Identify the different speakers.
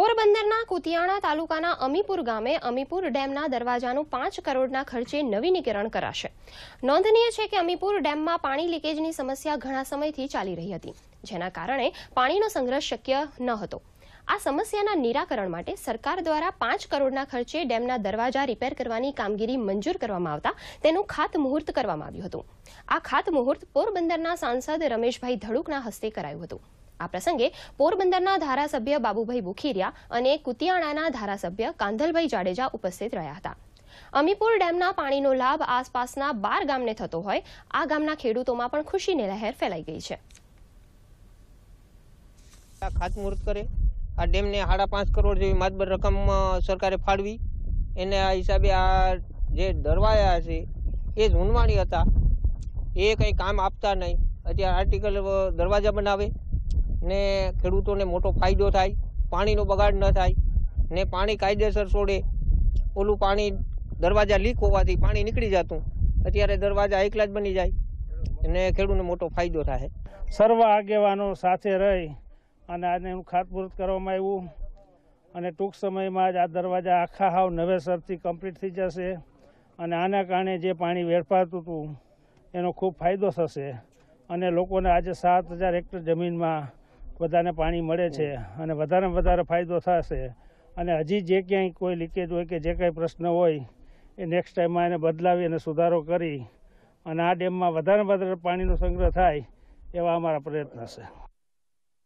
Speaker 1: પોરબંદરના કુતિયાણા તાલુકાના અમીપુર ગામે અમીપુર ડેમના દરવાજાનું પાંચ કરોડના ખર્ચે નવીનીકરણ કરાશે નોંધનીય છે કે અમીપુર ડેમમાં પાણી લીકેજની સમસ્યા ઘણા સમયથી ચાલી રહી હતી જેના કારણે પાણીનો સંગ્રહ શક્ય ન હતો આ સમસ્યાના નિરાકરણ માટે સરકાર દ્વારા પાંચ કરોડના ખર્ચે ડેમના દરવાજા રિપેર કરવાની કામગીરી મંજૂર કરવામાં આવતા તેનું ખાતમુહૂર્ત કરવામાં આવ્યું હતું આ ખાતમુહૂર્ત પોરબંદરના સાંસદ રમેશભાઈ ધડુકના હસ્તે કરાયું હતું આ પ્રસંગે પોરબંદરના ધારાસભ્ય બાબુભાઈ બુખીરિયા અને કુતિયાણાના ધારાસભ્ય કાંધલભાઈ જાડેજા ઉપસ્થિત રહ્યા હતા અમીપુર ડેમના પાણીનો લાભ આસપાસના બાર ગામને થતો હોય આ ગામના ખેડૂતોમાં પણ ખુશીની લહેર ફેલાઈ ગઈ છે
Speaker 2: ખાતમુહૂર્ત કરે આ ડેમને સાડા પાંચ કરોડ જેવી માતબર રકમ સરકારે ફાળવી એને આ હિસાબે આ જે દરવાજા છે એ જ હતા એ કંઈ કામ આપતા નહીં અત્યારે આર્ટિકલ દરવાજા બનાવે ને ખેડૂતોને મોટો ફાયદો થાય પાણીનો બગાડ ન થાય ને પાણી કાયદેસર છોડે ઓલું પાણી દરવાજા લીક હોવાથી પાણી નીકળી જતું અત્યારે દરવાજા એકલા જ બની જાય અને ખેડૂતને મોટો ફાયદો થાય સર્વ આગેવાનો સાથે રહી અને આજે હું ખાતમુહૂર્ત કરવામાં આવ્યું
Speaker 3: અને ટૂંક સમયમાં જ આ દરવાજા આખા હાવ નવેસરથી કમ્પ્લીટ થઈ જશે અને આના કારણે જે પાણી વેડફાતું હતું એનો ખૂબ ફાયદો થશે અને લોકોને આજે સાત હજાર હેક્ટર જમીનમાં બધાને પાણી મળે છે અને વધારેમાં વધારે ફાયદો થશે અને હજી જે ક્યાંય કોઈ લીકેજ હોય કે જે કાંઈ પ્રશ્ન હોય એ નેક્સ્ટ ટાઈમમાં એને બદલાવી અને સુધારો કરી અને આ ડેમમાં વધારે વધારે પાણીનો સંગ્રહ થાય એવા અમારા પ્રયત્ન છે